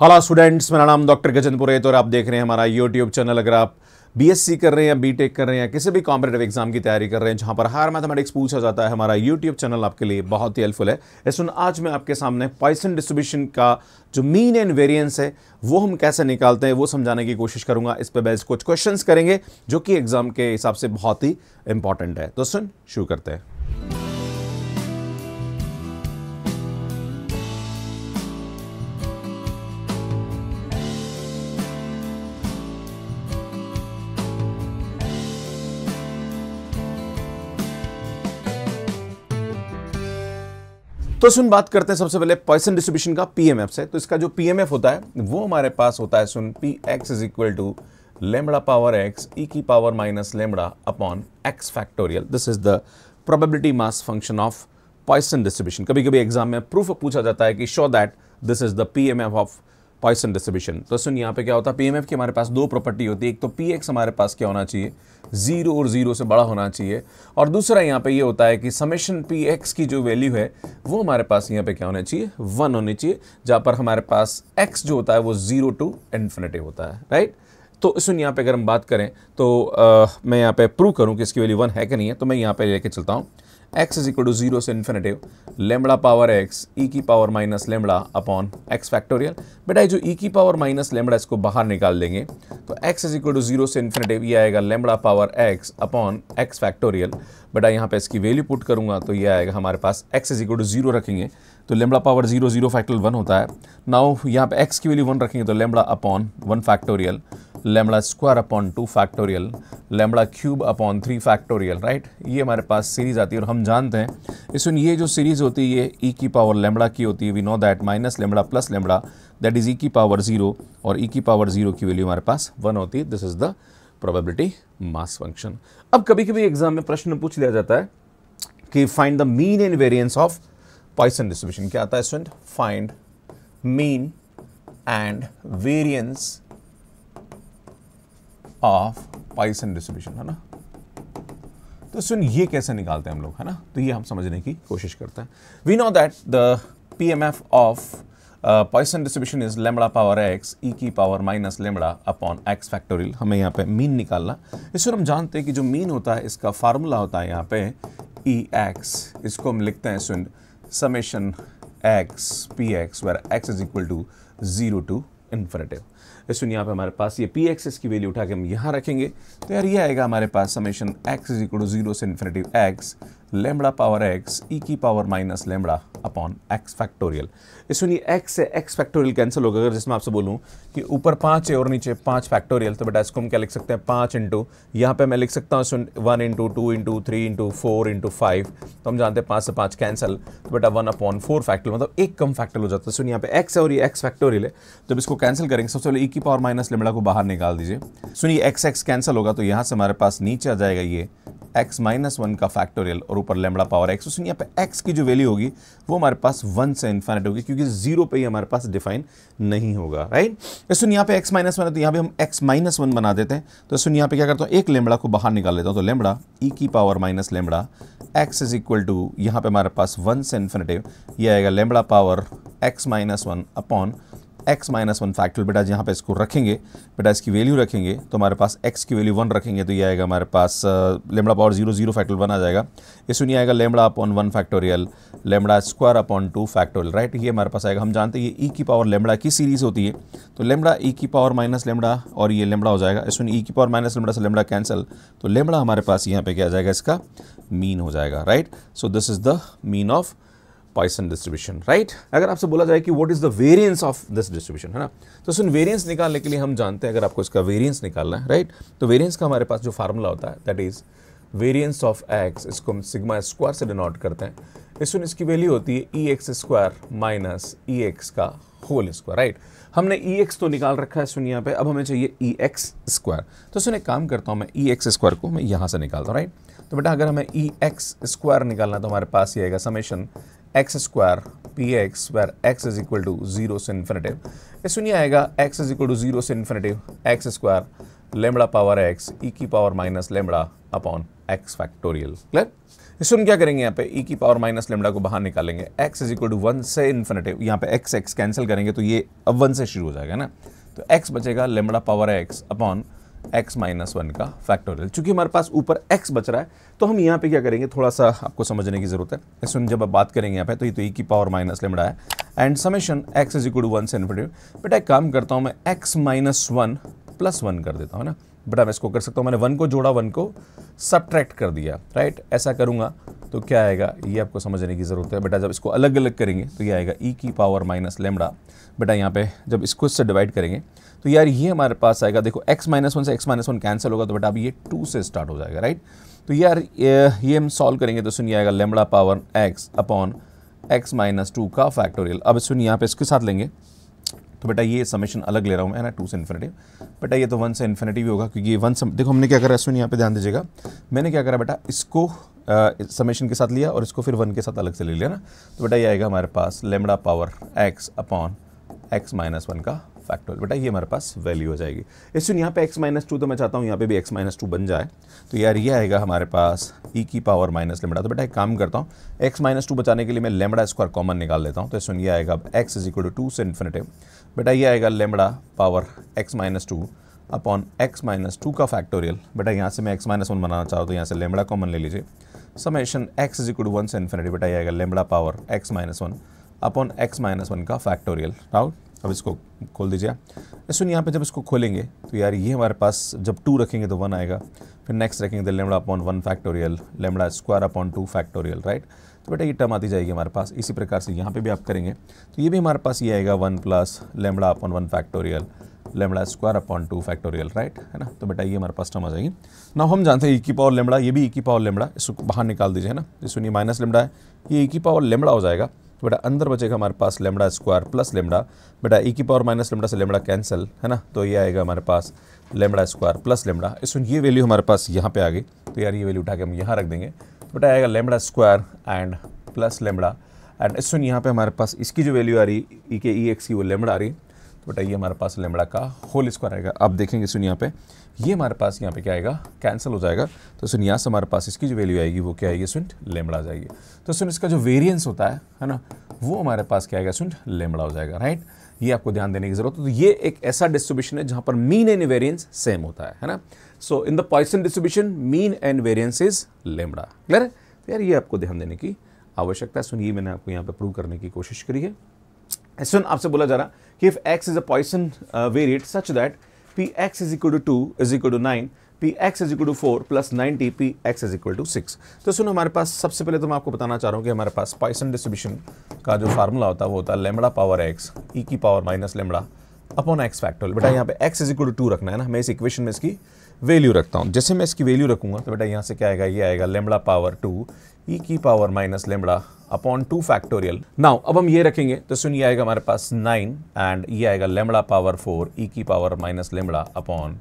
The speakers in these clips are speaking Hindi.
हेलो स्टूडेंट्स मेरा नाम डॉक्टर गजनपुरे तो आप देख रहे हैं हमारा यूट्यूब चैनल अगर आप बीएससी कर रहे हैं या बीटेक कर रहे हैं या किसी भी कॉम्पिटेटिव एग्जाम की तैयारी कर रहे हैं जहां पर हर मैथमेटिक्स पूछा जाता है हमारा यूट्यूब चैनल आपके लिए बहुत ही हेल्पफुल है सुन आज मैं आपके सामने पॉइसन डिस्ट्रीब्यूशन का जो मीन एंड वेरियंस है वो हम कैसे निकालते हैं वो समझाने की कोशिश करूंगा इस पर बेस्ट कुछ क्वेश्चन करेंगे जो कि एग्जाम के हिसाब से बहुत ही इंपॉर्टेंट है तो सुन शुरू करते हैं तो सुन बात करते हैं सबसे पहले पॉइसन डिस्ट्रीब्यूशन का पीएमएफ से तो इसका जो पीएमएफ होता है वो हमारे पास होता है सुन P x is equal to lambda power x ई की power minus lambda upon x factorial this is the probability mass function of Poisson distribution कभी कभी एग्जाम में प्रूफ पूछा जाता है कि show that this is the P M F of Poisson distribution तो सुन यहाँ पे क्या होता है पीएमएफ की हमारे पास दो प्रॉपर्टी होती है एक तो एक्स हमारे पास क्या होना चाहिए जीरो और जीरो से बड़ा होना चाहिए और दूसरा यहाँ पे ये यह होता है कि समेशन एक्स की जो वैल्यू है वो हमारे पास यहाँ पे क्या होना चाहिए वन होनी चाहिए जहाँ पर हमारे पास एक्स जो होता है वो जीरो टू इन्फिनेटिव होता है राइट तो सुन यहाँ पे अगर हम बात करें तो आ, मैं यहाँ पे प्रूव करूँ कि इसकी वैल्यू वन है कि नहीं है तो मैं यहाँ पे लेके चलता हूँ x is equal to zero से इन्फिनेटिव लेमड़ा पावर एक्स ई की power minus lambda upon x factorial बेटा जो ई e की पावर माइनस लेमड़ा इसको बाहर निकाल देंगे तो x is equal to zero से इन्फिनेटिव ये आएगा lambda power x upon x factorial बेटा यहाँ पे इसकी वैल्यू पुट करूंगा तो ये आएगा हमारे पास x is equal to zero रखेंगे तो lambda power zero zero factorial one होता है नाउ यहाँ पे एक्स की वैल्यू वन रखेंगे तो lambda upon one factorial lambda square upon two factorial lambda cube upon three factorial right ये हमारे पास सीरीज़ आती है और हम जानते हैं इसमें ये जो सीरीज़ होती है ये ई e की पावर लेमड़ा की होती है we know that minus lambda plus lambda that is e की पावर जीरो और ई e की पावर जीरो की वैल्यू हमारे पास वन होती है this is the probability mass function अब कभी कभी एग्जाम में प्रश्न पूछ लिया जाता है कि find the mean and variance of Poisson distribution क्या आता है student find mean and variance of Poisson distribution है ना तो सुन ये कैसे निकालते हैं हम लोग है ना तो ये हम समझने की कोशिश करते हैं we know that the P M F of Poisson distribution is lambda power x ई की power minus lambda upon x factorial हमें यहाँ पे मीन निकालना इस हम जानते हैं कि जो मीन होता है इसका फार्मूला होता है यहाँ पे ई e एक्स इसको हम लिखते हैं सुन summation x p x where x is equal to zero to infinity सुनिए यहाँ पे हमारे पास ये पी एक्स की वैल्यू उठा के हम यहाँ रखेंगे तो यार ये आएगा हमारे पास summation x is equal to zero से infinity x lambda power x ई की power minus lambda upon x factorial इसमें सुनिए एक्स से एक्स फैक्टोरियल कैंसिल होगा अगर जिसमें आपसे बोलूं कि ऊपर पाँच है और नीचे पाँच फैक्टोरियल तो बेटा इसको हम क्या लिख सकते हैं पाँच इंटू यहाँ पर मैं लिख सकता हूँ सुन one into two into three into four into five तो हम जानते हैं पाँच से पाँच कैंसिल तो बेटा वन अपॉन फोर फैक्टोरियल मतलब एक कम फैक्टोरियल हो जाता है सुन यहाँ पे एक्स है और ये एक्स फैक्टोरियल है जब इसको कैंसिल करेंगे सबसे पहले ई e की पावर माइनस लेमड़ा को बाहर निकाल दीजिए सुनिए एक्स एक्स कैंसिल होगा तो यहाँ से हमारे पास नीचे आ जाएगा ये एक्स माइनस वन का फैक्टोरियल और ऊपर लेमड़ा पावर एक्स उसमें यहाँ पे एक्स की जो वैल्यू होगी वो हमारे पास वन से इन्फाइनेट होगी क्योंकि जीरो पे ही हमारे पास डिफाइन नहीं होगा राइट तो सुन यहाँ पे एक्स माइनस वन है तो यहाँ पे हम एक्स माइनस वन बना देते हैं तो सुन यहाँ पे क्या करता हूँ एक लेमड़ा को बाहर निकाल लेता हूँ तो लेमड़ा ई e की power minus lambda x is equal to यहाँ पे हमारे पास वन से इन्फिनेटिव ये आएगा lambda power x minus one upon x minus one factorial बेटा यहाँ पे इसको रखेंगे बेटा इसकी वैल्यू रखेंगे तो हमारे पास एक्स की वैल्यू वन रखेंगे तो ये आएगा हमारे पास lambda power zero zero factorial one आ जाएगा इसमें नहीं आएगा lambda upon one factorial lambda square upon two factorial right ये हमारे पास आएगा हम जानते हैं ये ई e की पावर लेमड़ा की सीरीज़ होती है तो लेमड़ा ई e की पावर माइनस लेमड़ा और ये लेमड़ा हो जाएगा इसमें ई e की पावर माइनस लेमड़ा से लेमड़ा कैंसिल तो लेमड़ा हमारे पास यहाँ पे क्या आ जाएगा इसका मीन हो जाएगा right so this is the mean of Poisson distribution right अगर आपसे बोला जाए कि what is the variance of this distribution है ना तो सुन वेरियंस निकालने के लिए हम जानते हैं अगर आपको इसका वेरियंस निकालना है राइट right? तो वेरियंस का हमारे पास जो फार्मूला होता है that is variance of x इसको हम सिग्मा स्क्वायर से डिनोट करते हैं इसमें इसकी वैल्यू होती है e x square minus e x का होल स्क्वायर राइट हमने ई e एक्स तो निकाल रखा है सुन यहाँ पे अब हमें चाहिए ई एक्स स्क्वायर तो सुन एक काम करता हूँ मैं ई एक्स स्क्वायर को मैं यहाँ से निकालता हूँ राइट तो बेटा अगर हमें ई एक्स स्क्वायर निकालना तो हमारे पास ये आएगा summation x square p x where x is equal to zero से इन्फिनेटिव ये सुनिए आएगा x is equal to zero से infinity x square lambda power x e की power minus lambda upon x factorial clear इसमें सुन क्या करेंगे यहाँ पे e की पावर माइनस लेमड़ा को बाहर निकालेंगे x is equal to one से इन्फिनेटिव यहाँ पे x x कैंसिल करेंगे तो ये अब वन से शुरू हो जाएगा ना तो x बचेगा lambda power x upon x minus one का फैक्टोरियल चूंकि हमारे पास ऊपर एक्स बच रहा है तो हम यहाँ पे क्या करेंगे थोड़ा सा आपको समझने की ज़रूरत है सुन जब आप बात करेंगे यहाँ पे तो ये तो ई की पावर माइनस लेमड़ा है and summation x is equal to one से इन्फिनिटी बेटा एक काम करता हूँ मैं x minus one plus one कर देता हूँ ना बेटा मैं इसको कर सकता हूँ मैंने वन को जोड़ा वन को सब्ट्रैक्ट कर दिया राइट ऐसा करूँगा तो क्या आएगा ये आपको समझने की ज़रूरत है बेटा जब इसको अलग अलग करेंगे तो ये आएगा ई e की पावर माइनस लेमड़ा बेटा यहाँ पे जब इसको इससे डिवाइड करेंगे तो यार ये हमारे पास आएगा देखो x माइनस वन से x माइनस वन कैंसिल होगा तो बेटा अब ये टू से स्टार्ट हो जाएगा राइट तो यार ये, ये हम सॉल्व करेंगे तो सुनिए आएगा lambda power x upon x minus two का फैक्टोरियल अब सुनिए यहाँ पे इसके साथ लेंगे तो बेटा ये समेशन अलग ले रहा हूँ मैं ना टू से इन्फिनेटिव बेटा ये तो वन से इन्फिनेटिव होगा क्योंकि ये वन से देखो हमने क्या करा सुनिए यहाँ पे ध्यान दीजिएगा मैंने क्या करा बेटा इसको समेशन के साथ लिया और इसको फिर वन के साथ अलग से ले लिया ना तो बेटा ये आएगा हमारे पास lambda power x upon x minus one का फैक्टोरियल बेटा ये हमारे पास वैल्यू हो जाएगी इस यहाँ पे x माइनस टू तो मैं चाहता हूँ यहाँ पे भी x माइनस टू बन जाए तो यार ये आएगा हमारे पास e की पावर माइनस लेमड़ा तो बेटा एक काम करता हूँ x माइनस टू बचाने के लिए मैं लेमड़ा स्क्वायर कॉमन निकाल लेता हूँ तो इसमें ये आएगा अब x is equal to two से इन्फिनेटिव बेटा ये आएगा lambda power x minus two upon x minus two का फैक्टोरियल बेटा यहाँ से मैं एक्स माइनस वन बनाना चाहूँ तो यहाँ से लेमड़ा कॉमन ले लीजिए summation x is equal to one से इन्फिनेटिव बेटा ये आएगा lambda power x minus one upon x minus one का फैक्टोरियल राउट अब इसको खोल दीजिए सुन यहाँ पे जब इसको खोलेंगे तो यार ये हमारे पास जब टू रखेंगे तो वन आएगा फिर नेक्स्ट रखेंगे तो lambda upon one factorial lambda square upon two factorial right तो बेटा ये टर्म आती जाएगी हमारे पास इसी प्रकार से यहाँ पे भी आप करेंगे तो ये भी हमारे पास ये आएगा one plus lambda upon one factorial lambda square upon two factorial right है ना तो बेटा ये हमारे पास टर्म आ जाएगी ना हम जानते हैं इक्की पावर लेमड़ा ये भी इक्की पावर लेमड़ा इसको बाहर निकाल दीजिए है ना ये सुनिए माइनस लेमड़ा है ये इक्की पावर लेमड़ा हो जाएगा बेटा अंदर बचेगा हमारे पास लेमड़ा स्क्वायर प्लस लेमड़ा बेटा ई e की पावर माइनस लेमड़ा से लेमड़ा कैंसिल है ना तो ये आएगा हमारे पास लेमड़ा स्क्वायर प्लस लेमड़ा इस ये वैल्यू हमारे पास यहाँ पे आ गई तो यार ये वैल्यू उठा के हम यहाँ रख देंगे तो बेटा आएगा lambda square and plus lambda and इस यहाँ पे हमारे पास इसकी जो वैल्यू आ रही ई e के ई e एक्स की वो लेमड़ा आ रही तो बेटा ये हमारे पास लेमड़ा का होल स्क्वायर आएगा आप देखेंगे सुन यहाँ पे ये हमारे पास यहाँ पे क्या आएगा कैंसिल हो जाएगा तो सुन यहाँ से हमारे पास इसकी जो वैल्यू आएगी वो क्या आएगी सुन लेमड़ा जाएगी तो सुन इसका जो वेरियंस होता है है ना वो हमारे पास क्या आएगा सुन लेमड़ा हो जाएगा राइट ये आपको ध्यान देने की जरूरत है तो ये एक ऐसा डिस्ट्रीब्यूशन है जहाँ पर मीन एंड वेरियंस सेम होता है है ना so in the Poisson distribution mean and variance is lambda clear तो यार ये आपको ध्यान देने की आवश्यकता है सुनिए मैंने आपको यहाँ पर प्रूव करने की कोशिश करी है सुन आपसे बोला जा रहा कि if x is a Poisson variate such that p x is equal to two is equal to nine p x is equal to four plus ninety p x is equal to six तो सुनो हमारे पास सबसे पहले तो मैं आपको बताना चाह रहा हूँ कि हमारे पास पॉइसन डिस्ट्रीब्यूशन का जो फार्मूला होता है वो होता है लेमड़ा पावर एक्स ई की power minus lambda upon x factorial बेटा यहाँ पे x is equal to two रखना है ना हमें इस इक्वेशन में इसकी वैल्यू रखता हूँ जैसे मैं इसकी वैल्यू रखूँगा तो बेटा यहाँ से क्या आएगा ये आएगा लेमड़ा पावर टू ई की power minus lambda upon two factorial now अब हम ये रखेंगे तो सुन ये आएगा हमारे पास नाइन एंड ये आएगा लेमड़ा पावर फोर ई की power minus lambda upon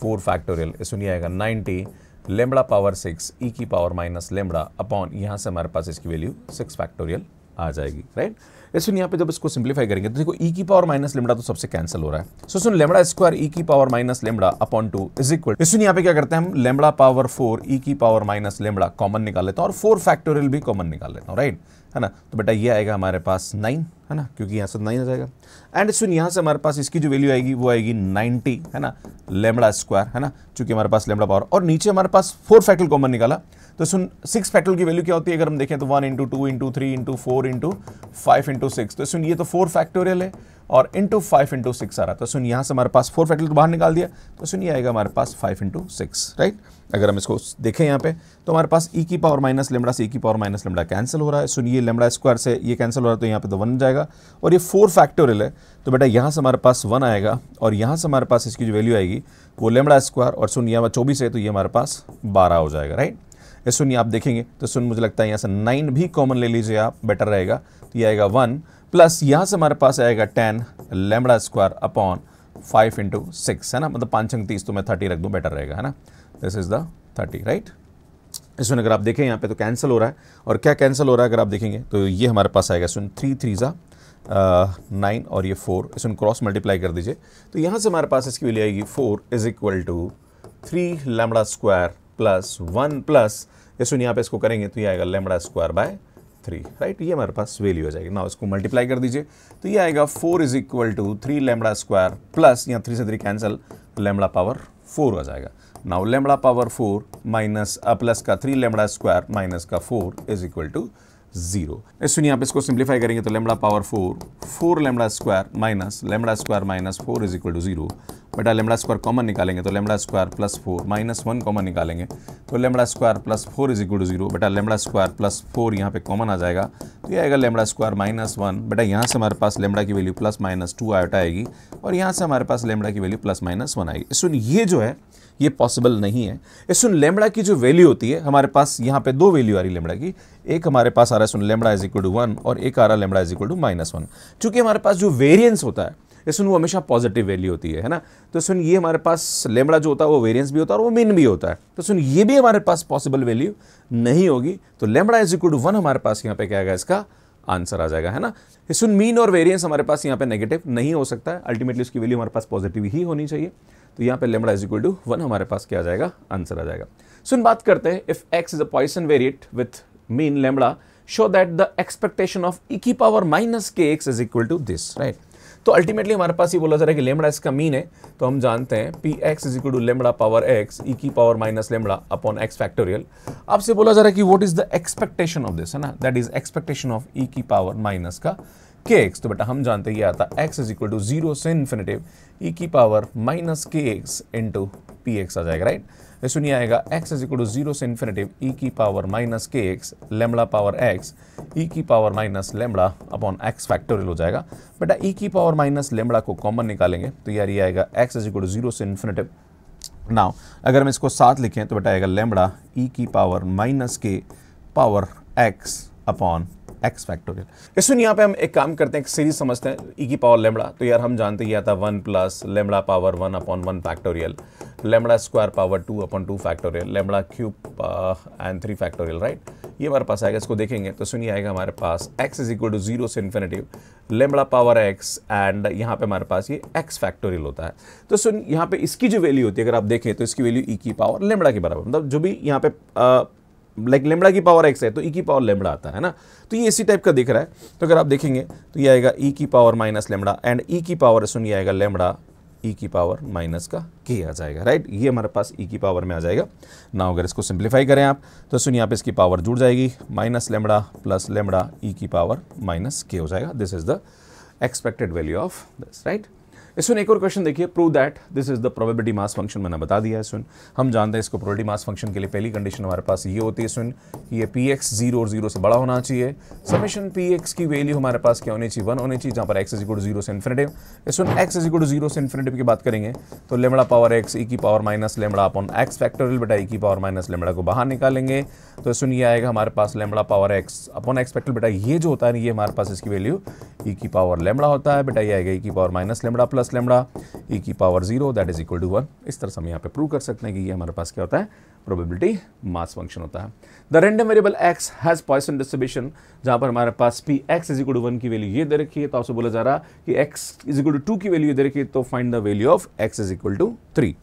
four factorial सुनिए आएगा ninety lambda power six e की पावर माइनस लेमड़ा अपॉन यहाँ से हमारे पास इसकी वैल्यू सिक्स फैक्टोरियल आ जाएगी राइट ऐसे यहाँ पे जब इसको सिंप्लीफाई करेंगे तो देखो ई e की पावर माइनस लेमडा तो सबसे कैंसिल हो रहा है सो सुन लेमडा स्क्वायर ई की power minus lambda upon two is equal सुन यहाँ पे क्या करते हैं हम लेमडा पावर फोर ई की पावर माइनस लेमडा कॉमन निकाल लेते हैं और फोर फैक्टोरियल भी कॉमन निकाल लेता हूँ राइट है ना तो बेटा ये आएगा हमारे पास नाइन है ना क्योंकि यहाँ से नाइन आ जाएगा एंड सुन यहाँ से हमारे पास इसकी जो वैल्यू आएगी वो आएगी नाइन्टी है ना लेमड़ा स्क्वायर है ना चूंकि हमारे पास लेमड़ा पावर और नीचे हमारे पास फोर फैक्टल कॉमन निकाला तो सुन सिक्स फैक्टल की वैल्यू क्या होती है अगर हम देखें तो one into two into three into four into five into six तो सुन ये तो फोर फैक्टोरियल है और इंटू फाइव इंटू सिक्स आ रहा था तो सुन यहाँ से हमारे पास फोर फैक्टर को बाहर निकाल दिया तो सुनिए आएगा हमारे पास फाइव इंटू सिक्स राइट अगर हम इसको देखें यहाँ पे तो हमारे पास ई e की पावर माइनस लेमड़ा से ई e की पावर माइनस लेमड़ा कैंसिल हो रहा है सुनिए लेमड़ा स्क्वायर से ये कैंसिल हो रहा है तो यहाँ पे तो वन जाएगा और ये फोर फैक्टोरियल है तो बेटा यहाँ से हमारे पास वन आएगा और यहाँ से हमारे पास इसकी जो वैल्यू आएगी वो लेमड़ा स्क्वायर और सुनिए यहाँ चौबीस है तो ये हमारे पास बारह हो जाएगा राइट ये सुनिए आप देखेंगे तो सुन मुझे लगता है यहाँ से नाइन भी कॉमन ले लीजिए आप बेटर रहेगा तो ये आएगा वन प्लस यहाँ से हमारे पास आएगा ten lambda square upon five into six है ना मतलब पाँच अंक तीस तो मैं थर्टी रख दूँ बेटर रहेगा है ना this is the thirty right इसमें अगर आप देखें यहाँ पे तो कैंसिल हो रहा है और क्या कैंसिल हो रहा है अगर आप देखेंगे तो ये हमारे पास आएगा सुन थ्री थ्री ज़ा नाइन और ये फोर इसमें क्रॉस मल्टीप्लाई कर दीजिए तो यहाँ से हमारे पास इसकी वैल्यू आएगी four is equal to three lambda square plus one plus इसमें यहाँ पे इसको करेंगे तो ये आएगा lambda square by three right ये हमारे पास वैल्यू हो जाएगी ना इसको मल्टीप्लाई कर दीजिए तो ये आएगा four is equal to three lambda square plus या थ्री से three cancel lambda power four हो जाएगा now lambda power four minus plus का थ्री लेमड़ा स्क्वायर माइनस का four is equal to zero सुनिए आप इसको सिंप्लीफाई करेंगे तो lambda power four four lambda square minus lambda square minus four is equal to zero बेटा लेमड़ा स्क्वायर कॉमन निकालेंगे तो lambda square plus four minus one common निकालेंगे तो lambda square plus four is equal to zero बेटा लेमड़ा स्क्वायर प्लस फोर यहाँ पे कॉमन आ जाएगा तो ये आएगा लेमड़ा स्क्वायर माइनस वन बेटा यहाँ से हमारे पास लेमड़ा की वैल्यू प्लस माइनस टू आट आएगी और यहाँ से हमारे पास लेमड़ा की वैल्यू प्लस माइनस वन आएगी सुन ये जो है ये पॉसिबल नहीं है इस सुन लेमड़ा की जो वैल्यू होती है हमारे पास यहाँ पे दो वैल्यू आ रही लेमड़ा की एक हमारे पास आ रहा है सुन lambda is equal to one और एक आ रहा है lambda is equal to minus one चूँकि हमारे पास जो वेरियंस होता है इसमें वो हमेशा पॉजिटिव वैल्यू होती है है ना तो सुन ये हमारे पास लेमड़ा जो होता है वो वेरियंस भी होता है और वो मीन भी होता है तो सुन ये भी हमारे पास पॉसिबल वैल्यू नहीं होगी तो lambda is equal to one हमारे पास यहाँ पे क्या आएगा इसका आंसर आ जाएगा है ना सुन मीन और वेरियंस हमारे पास यहाँ पे नेगेटिव नहीं हो सकता है अल्टीमेटली उसकी वैल्यू हमारे पास पॉजिटिव ही होनी चाहिए तो यहाँ पे lambda is equal to one हमारे पास क्या आ जाएगा आंसर आ जाएगा सुन बात करते हैं if x is a Poisson variate with mean lambda show that the expectation of e power minus k x is equal to this right तो अल्टीमेटली हमारे पास ये बोला जा रहा है कि लेमड़ा इसका मीन है तो हम जानते हैं p x is equal to lambda power x ई की power minus lambda upon x factorial आपसे बोला जा रहा है कि what is the expectation of this है ना that is expectation of e की पावर माइनस का के एक्स तो बेटा हम जानते हैं ये आता है x is equal to zero से इन्फिनेटिव ई e की power minus k x into p x आ जाएगा राइट right? ये सुनिए आएगा x is equal to zero से इन्फिनेटिव e की power minus k x lambda power x e की power minus lambda upon x factorial हो जाएगा बेटा e की पावर माइनस लेमड़ा को कॉमन निकालेंगे तो यार ये आएगा x is equal to zero से इन्फिनेटिव नाउ अगर हम इसको साथ लिखें तो बेटा आएगा लेमड़ा e की power minus k power x upon x factorial इसमें यहाँ पे हम एक काम करते हैं एक सीरीज समझते हैं ई e की पावर लेमड़ा तो यार हम जानते ही आता one plus lambda power one upon one factorial lambda square power two upon two factorial lambda cube and three factorial right ये हमारे पास आएगा इसको देखेंगे तो सुनिए आएगा हमारे पास x is equal to zero से infinitive lambda power x and यहाँ पे हमारे पास ये एक्स फैक्टोरियल होता है तो सुन यहाँ पे इसकी जो वैल्यू होती है अगर आप देखें तो इसकी वैल्यू ई e की पावर लेमड़ा के बराबर मतलब जो भी यहाँ पे आ, uh, लाइक लेमड़ा की पावर एक्स है तो ई e की पावर लेमड़ा आता है ना तो ये इसी टाइप का दिख रहा है तो अगर आप देखेंगे तो ये आएगा ई e की power minus lambda and e की पावर सुनिए आएगा लेमड़ा ई e की पावर माइनस का के आ जाएगा राइट ये हमारे पास ई की पावर में आ जाएगा ना अगर इसको सिंप्लीफाई करें आप तो सुनिए आप इसकी पावर जुड़ जाएगी minus lambda plus lambda e की पावर माइनस के हो जाएगा this is the expected value of this right इसमें एक और क्वेश्चन देखिए prove that this is the probability mass function मैंने बता दिया है सुन हम जानते हैं इसको प्रोबेबिलिटी मास फंक्शन के लिए पहली कंडीशन हमारे पास ये होती है सुन ये पी एक्स जीरो और जीरो से बड़ा होना चाहिए समेशन पी एक्स की वैल्यू हमारे पास क्या होनी चाहिए वन होनी चाहिए जहाँ पर एक्स इजिकोड जीरो से इन्फिनेटिव सुन एक्स इजिकोड जीरो से इन्फिनेटिव की बात करेंगे तो लेमड़ा पावर एक्स ई की power minus lambda upon x factorial बेटा ई की पावर माइनस लेमड़ा को बाहर निकालेंगे तो सुन ये आएगा हमारे पास lambda power x upon x factorial बेटा ये जो होता है ये हमारे पास इसकी वैल्यू ई e की पावर लेमड़ा होता है बेटा ये आएगा ई e की power minus lambda plus plus lambda e की power zero that is equal to one इस तरह से हम यहाँ पे प्रूव कर सकते हैं कि ये हमारे पास क्या होता है प्रोबेबिलिटी मास फंक्शन होता है the random variable x has Poisson distribution जहाँ पर हमारे पास p x is equal to one की वैल्यू ये दे रखी है तो आपसे बोला जा रहा कि x is equal to two की वैल्यू दे रखी है तो find the value of x is equal to three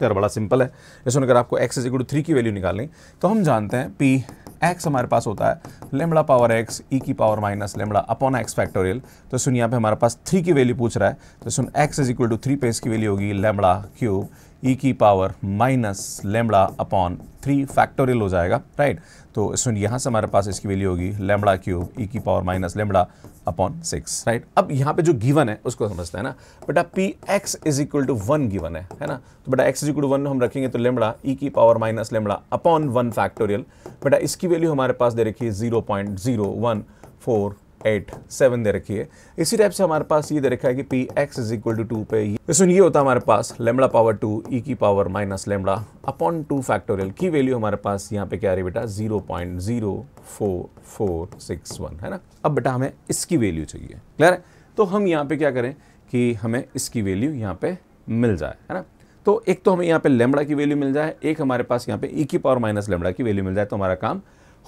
तो बड़ा सिंपल है जैसे अगर आपको x is equal to three की वैल्यू निकालें तो हम जानते हैं पी एक्स हमारे पास होता है लेमड़ा पावर एक्स ई की power minus lambda upon x factorial तो सुन यहाँ पे हमारे पास थ्री की वैल्यू पूछ रहा है तो सुन x is equal to three पे इसकी वैल्यू होगी लेमड़ा क्यूब ई की power minus lambda upon three factorial हो जाएगा राइट तो सुन यहाँ से हमारे पास इसकी वैल्यू होगी लेमड़ा क्यूब ई की power minus lambda upon six right अब यहाँ पे जो गिवन है उसको समझते हैं ना बेटा p x is equal to one given है है ना तो बेटा x is equal to one हम रखेंगे तो लेमड़ा ई e की power minus lambda upon one factorial बेटा इसकी वैल्यू हमारे पास दे रखी है zero point zero one four eight seven दे रखी है इसी टाइप से हमारे पास ये दे रखा है कि p x is equal to two पे तो सुन ये होता है हमारे पास लेमड़ा पावर टू ई की power minus lambda upon two factorial की वैल्यू हमारे पास यहाँ पे क्या आ रही है बेटा zero point zero four four six one है ना अब बेटा हमें इसकी वैल्यू चाहिए क्लियर है तो हम यहाँ पे क्या करें कि हमें इसकी वैल्यू यहाँ पे मिल जाए है ना तो एक तो हमें यहाँ पे लेमड़ा की वैल्यू मिल जाए एक हमारे पास यहाँ पे ई e की पावर माइनस लेमड़ा की वैल्यू मिल जाए तो हमारा काम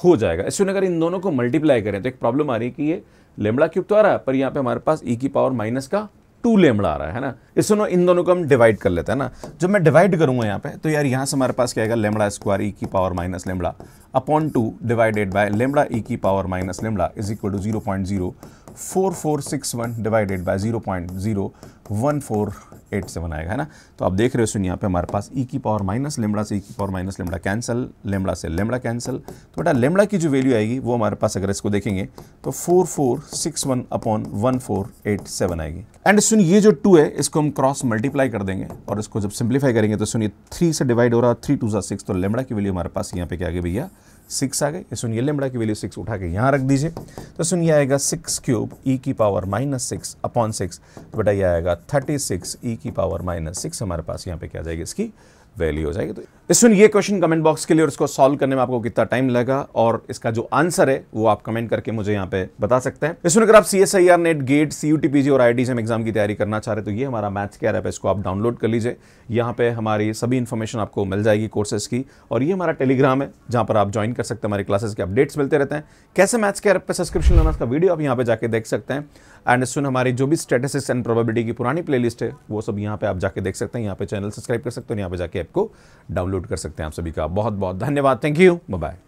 हो जाएगा इसमें अगर इन दोनों को मल्टीप्लाई करें तो एक प्रॉब्लम आ रही है कि ये लेमड़ा क्यूब तो आ रहा है पर यहाँ पे हमारे पास ई e की पावर माइनस का टू लेमड़ा आ रहा है ना इस इन दोनों को हम डिवाइड कर लेते हैं ना जब मैं डिवाइड करूंगा यहाँ पे तो यार यहाँ से हमारे पास क्या आएगा लेमड़ा स्क्वायर ई की power minus lambda upon two divided by lambda e की power minus lambda is equal to zero point zero 4461 divided by 0.01487 आएगा है ना तो आप देख रहे हो सुन यहाँ पे हमारे पास ई e की पावर माइनस लेमड़ा से e की power minus lambda cancel lambda से लेमड़ा कैंसिल तो बेटा लेमड़ा की जो वैल्यू आएगी वो हमारे पास अगर इसको देखेंगे तो 4461 अपॉन 1487 आएगी एंड सुनिए ये जो टू है इसको हम क्रॉस मल्टीप्लाई कर देंगे और इसको जब सिंप्लीफाई करेंगे तो सुनिए थ्री से डिवाइड हो रहा है थ्री टू सा सिक्स तो लेमड़ा की वैल्यू हमारे पास यहाँ पे क्या आगे भैया सिक्स आ गए ये सुनिए लेमड़ा की वैल्यू सिक्स उठा के यहाँ रख दीजिए तो सुनिए आएगा सिक्स क्यूब ई e की power minus six upon six तो बेटा ये आएगा थर्टी सिक्स ई की पावर माइनस सिक्स हमारे पास यहाँ पे क्या जाएगी इसकी वैल्यू हो जाएगी तो इसमें तो ये क्वेश्चन कमेंट बॉक्स के लिए और इसको सॉल्व करने में आपको कितना टाइम लगा और इसका जो आंसर है वो आप कमेंट करके मुझे यहाँ पे बता सकते हैं इसमें तो अगर आप C S I R NET GATE C U T P G और आई डी एग्जाम की तैयारी करना चाह रहे तो ये हमारा मैथ्स केयर ऐप है इसको आप डाउनलोड कर लीजिए यहाँ पे हमारी सभी इन्फॉर्मेशन आपको मिल जाएगी कोर्सेज की और ये हमारा टेलीग्राम है जहाँ पर आप ज्वाइन कर सकते हैं हमारे क्लासेस के अपडेट्स मिलते रहते हैं कैसे मैथ्स केयर ऐप पर सब्सक्रिप्शन लेना उसका वीडियो आप यहाँ पे जाके देख सकते हैं एंड इसमें हमारी जो भी स्टेटस एंड प्रोबेबिलिटी की पुरानी लिस्ट है वो सब यहाँ पे आप जाके देख सकते हैं यहाँ पे चैनल सब्सक्राइब कर सकते हैं यहाँ पे जाके ऐप को डाउनलोड सैल्यूट कर सकते हैं आप सभी का बहुत बहुत धन्यवाद थैंक यू बाय